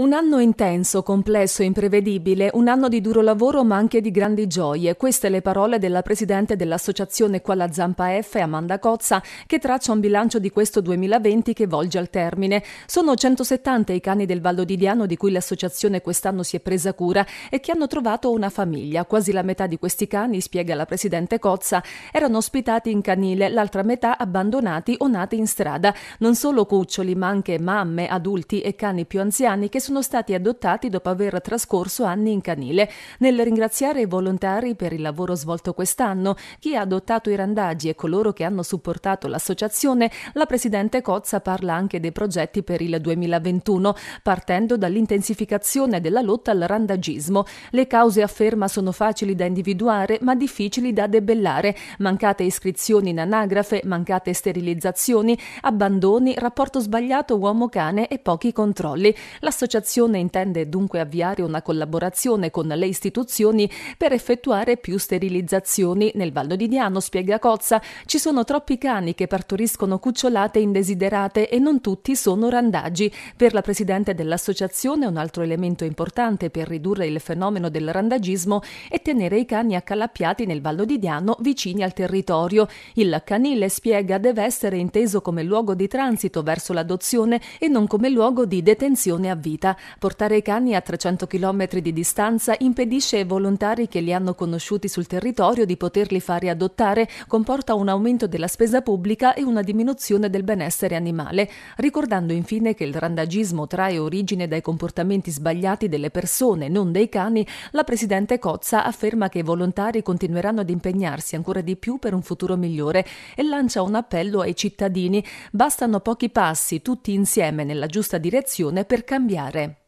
Un anno intenso, complesso, imprevedibile, un anno di duro lavoro ma anche di grandi gioie. Queste le parole della presidente dell'associazione Quala Zampa F, Amanda Cozza, che traccia un bilancio di questo 2020 che volge al termine. Sono 170 i cani del Vallo di Diano di cui l'associazione quest'anno si è presa cura e che hanno trovato una famiglia. Quasi la metà di questi cani, spiega la presidente Cozza, erano ospitati in canile, l'altra metà abbandonati o nati in strada. Non solo cuccioli ma anche mamme, adulti e cani più anziani che sono sono stati adottati dopo aver trascorso anni in canile. Nel ringraziare i volontari per il lavoro svolto quest'anno, chi ha adottato i randaggi e coloro che hanno supportato l'associazione, la Presidente Cozza parla anche dei progetti per il 2021, partendo dall'intensificazione della lotta al randagismo. Le cause, afferma, sono facili da individuare ma difficili da debellare. Mancate iscrizioni in anagrafe, mancate sterilizzazioni, abbandoni, rapporto sbagliato uomo-cane e pochi controlli. L'associazione l'associazione intende dunque avviare una collaborazione con le istituzioni per effettuare più sterilizzazioni nel Vallo di Diano, spiega Cozza. Ci sono troppi cani che partoriscono cucciolate indesiderate e non tutti sono randaggi. Per la presidente dell'associazione un altro elemento importante per ridurre il fenomeno del randagismo è tenere i cani accalappiati nel Vallo di Diano vicini al territorio. Il canile, spiega, deve essere inteso come luogo di transito verso l'adozione e non come luogo di detenzione a vita vita. Portare i cani a 300 km di distanza impedisce ai volontari che li hanno conosciuti sul territorio di poterli fare adottare, comporta un aumento della spesa pubblica e una diminuzione del benessere animale, ricordando infine che il randagismo trae origine dai comportamenti sbagliati delle persone, non dei cani, la Presidente Cozza afferma che i volontari continueranno ad impegnarsi ancora di più per un futuro migliore e lancia un appello ai cittadini. Bastano pochi passi, tutti insieme nella giusta direzione, per cambiare revedere!